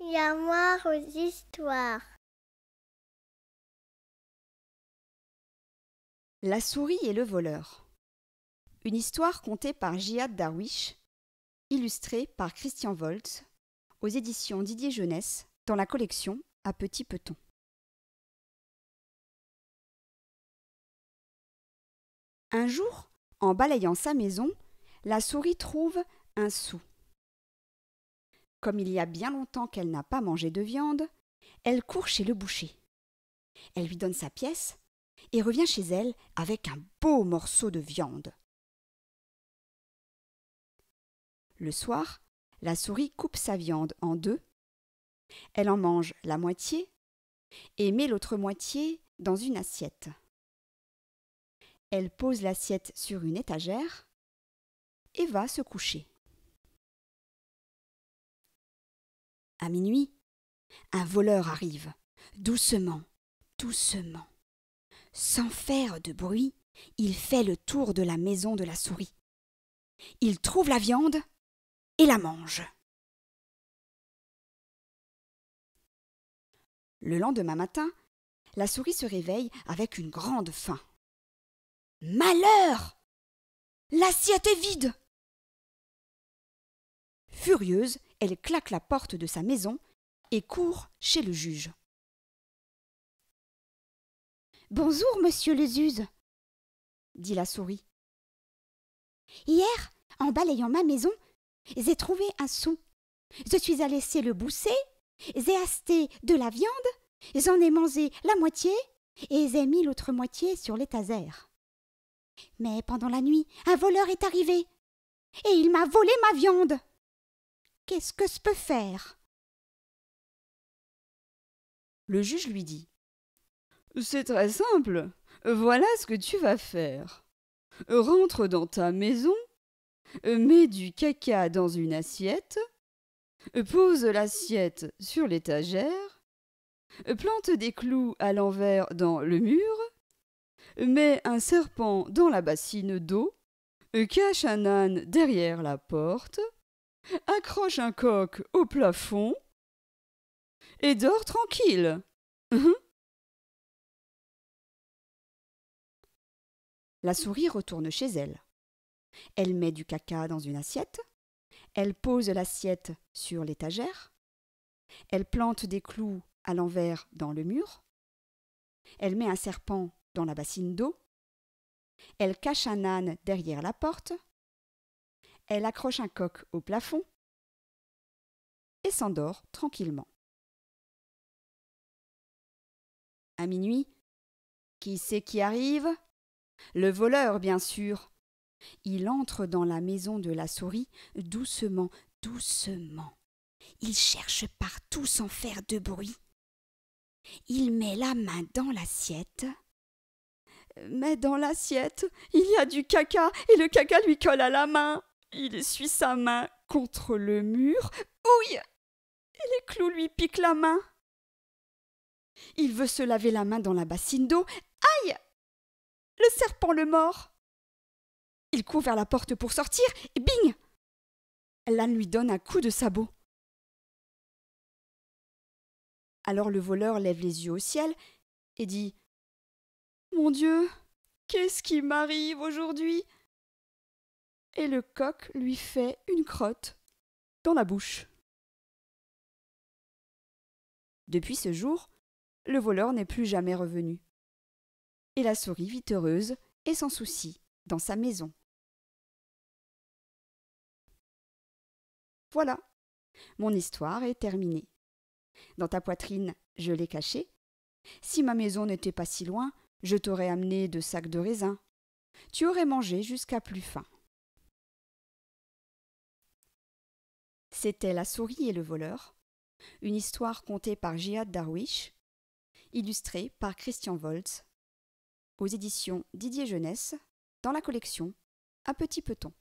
a aux histoires. La souris et le voleur. Une histoire contée par Jihad Darwish, illustrée par Christian Voltz, aux éditions Didier Jeunesse, dans la collection À Petit Peton. Un jour, en balayant sa maison, la souris trouve un sou. Comme il y a bien longtemps qu'elle n'a pas mangé de viande, elle court chez le boucher. Elle lui donne sa pièce et revient chez elle avec un beau morceau de viande. Le soir, la souris coupe sa viande en deux. Elle en mange la moitié et met l'autre moitié dans une assiette. Elle pose l'assiette sur une étagère et va se coucher. minuit, un voleur arrive, doucement, doucement. Sans faire de bruit, il fait le tour de la maison de la souris. Il trouve la viande et la mange. Le lendemain matin, la souris se réveille avec une grande faim. Malheur L'assiette est vide Furieuse, elle claque la porte de sa maison et court chez le juge. Bonjour, monsieur le Zuz, » dit la souris. Hier, en balayant ma maison, j'ai trouvé un sou. Je suis allée le bousser, j'ai acheté de la viande, j'en ai mangé la moitié et j'ai mis l'autre moitié sur l'étagère. Mais pendant la nuit, un voleur est arrivé et il m'a volé ma viande. Qu'est-ce que je peux faire Le juge lui dit C'est très simple. Voilà ce que tu vas faire. Rentre dans ta maison, mets du caca dans une assiette, pose l'assiette sur l'étagère, plante des clous à l'envers dans le mur, mets un serpent dans la bassine d'eau, cache un âne derrière la porte, accroche un coq au plafond et dort tranquille. Hum, hum. La souris retourne chez elle. Elle met du caca dans une assiette, elle pose l'assiette sur l'étagère, elle plante des clous à l'envers dans le mur, elle met un serpent dans la bassine d'eau, elle cache un âne derrière la porte, elle accroche un coq au plafond et s'endort tranquillement. À minuit, qui c'est qui arrive Le voleur, bien sûr. Il entre dans la maison de la souris doucement, doucement. Il cherche partout sans faire de bruit. Il met la main dans l'assiette. Mais dans l'assiette, il y a du caca et le caca lui colle à la main. Il essuie sa main contre le mur. Ouille Et les clous lui piquent la main. Il veut se laver la main dans la bassine d'eau. Aïe Le serpent le mord. Il court vers la porte pour sortir et bing L'âne lui donne un coup de sabot. Alors le voleur lève les yeux au ciel et dit Mon Dieu, qu'est-ce qui m'arrive aujourd'hui et le coq lui fait une crotte dans la bouche. Depuis ce jour, le voleur n'est plus jamais revenu. Et la souris vit heureuse et sans souci dans sa maison. Voilà, mon histoire est terminée. Dans ta poitrine, je l'ai cachée. Si ma maison n'était pas si loin, je t'aurais amené deux sacs de raisin. Tu aurais mangé jusqu'à plus faim. C'était La souris et le voleur, une histoire contée par Jihad Darwish, illustrée par Christian Volz, aux éditions Didier Jeunesse, dans la collection Un petit peton.